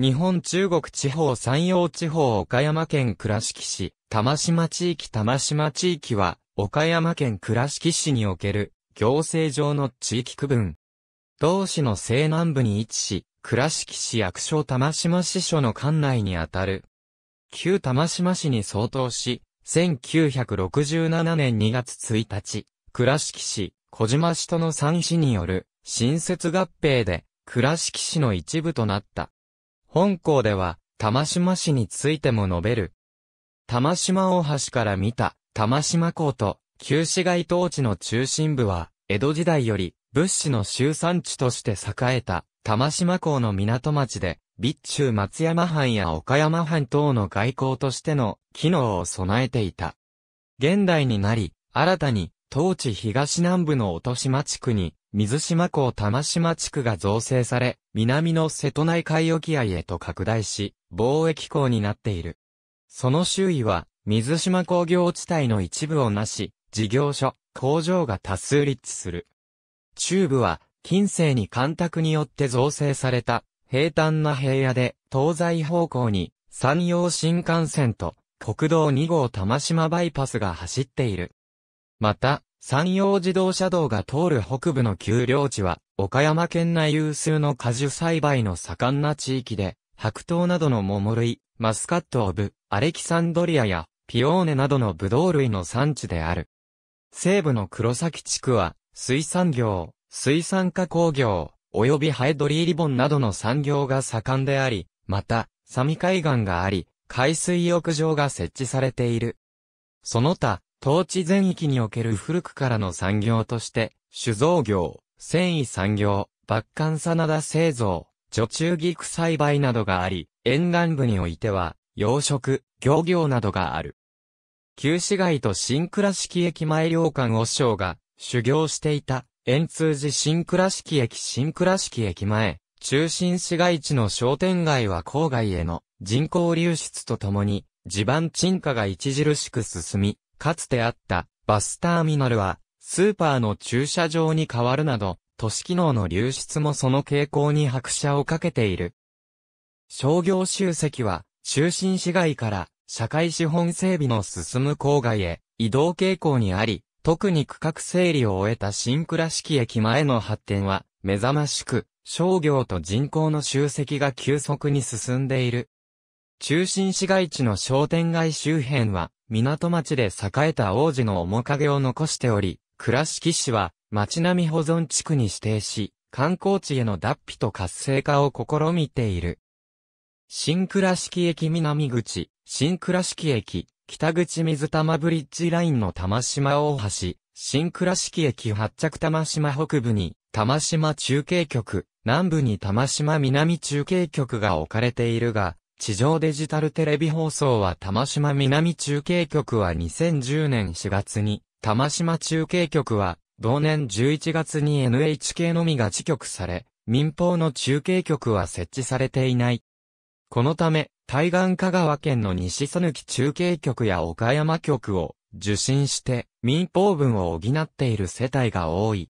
日本中国地方山陽地方岡山県倉敷市、玉島地域玉島地域は、岡山県倉敷市における、行政上の地域区分。同市の西南部に位置し、倉敷市役所玉島支所の管内にあたる。旧玉島市に相当し、1967年2月1日、倉敷市、小島市との3市による、新設合併で、倉敷市の一部となった。本校では、玉島市についても述べる。玉島大橋から見た、玉島港と、旧市街当地の中心部は、江戸時代より、物資の集産地として栄えた、玉島港の港町で、備中松山藩や岡山藩等の外交としての機能を備えていた。現代になり、新たに当地東南部の音島地区に、水島港玉島地区が造成され、南の瀬戸内海沖合へと拡大し、貿易港になっている。その周囲は、水島工業地帯の一部をなし、事業所、工場が多数立地する。中部は、近世に干拓によって造成された、平坦な平野で、東西方向に、山陽新幹線と、国道2号玉島バイパスが走っている。また、山陽自動車道が通る北部の丘陵地は、岡山県内有数の果樹栽培の盛んな地域で、白桃などの桃類、マスカットオブ、アレキサンドリアや、ピオーネなどのブドウ類の産地である。西部の黒崎地区は、水産業、水産加工業、及びハエドリーリボンなどの産業が盛んであり、また、サミ海岸があり、海水浴場が設置されている。その他、当地全域における古くからの産業として、酒造業、繊維産業、抜管真田製造、女中菊栽培などがあり、沿岸部においては、養殖、漁業などがある。旧市街と新倉敷駅前両館和尚が修行していた、円通寺新倉敷駅新倉敷駅前、中心市街地の商店街は郊外への人口流出とともに、地盤沈下が著しく進み、かつてあったバスターミナルはスーパーの駐車場に変わるなど、都市機能の流出もその傾向に拍車をかけている。商業集積は中心市街から社会資本整備の進む郊外へ移動傾向にあり、特に区画整理を終えた新倉敷駅前の発展は目覚ましく、商業と人口の集積が急速に進んでいる。中心市街地の商店街周辺は、港町で栄えた王子の面影を残しており、倉敷市は町並み保存地区に指定し、観光地への脱皮と活性化を試みている。新倉敷駅南口、新倉敷駅、北口水玉ブリッジラインの玉島大橋、新倉敷駅発着玉島北部に、玉島中継局、南部に玉島南中継局が置かれているが、地上デジタルテレビ放送は玉島南中継局は2010年4月に、玉島中継局は、同年11月に NHK のみが地局され、民放の中継局は設置されていない。このため、対岸香川県の西さぬき中継局や岡山局を受信して、民放分を補っている世帯が多い。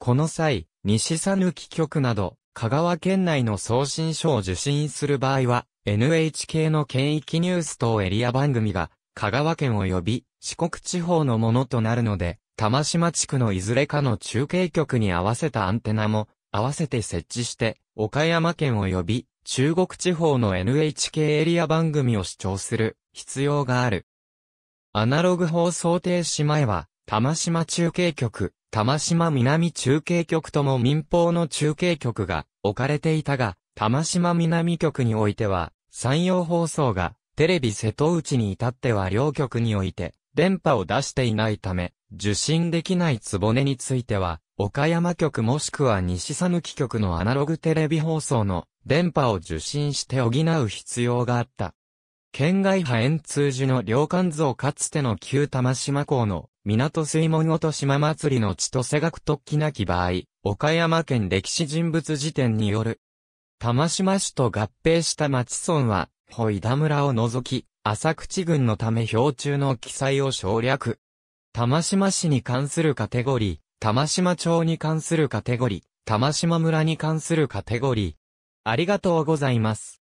この際、西さぬき局など、香川県内の送信書を受信する場合は、NHK の県域ニュース等エリア番組が、香川県及び四国地方のものとなるので、玉島地区のいずれかの中継局に合わせたアンテナも、合わせて設置して、岡山県及び中国地方の NHK エリア番組を視聴する必要がある。アナログ放送停止前は、玉島中継局、玉島南中継局とも民放の中継局が置かれていたが、玉島南局においては、山陽放送が、テレビ瀬戸内に至っては両局において、電波を出していないため、受信できないつぼねについては、岡山局もしくは西讃岐局のアナログテレビ放送の電波を受信して補う必要があった。県外派円通寺の両館像かつての旧玉島港の港水門ごと島祭りの地とせがく突起なき場合、岡山県歴史人物辞典による玉島市と合併した町村は、保井田村を除き、浅口郡のため標中の記載を省略。玉島市に関するカテゴリー、玉島町に関するカテゴリー、玉島村に関するカテゴリー。ありがとうございます。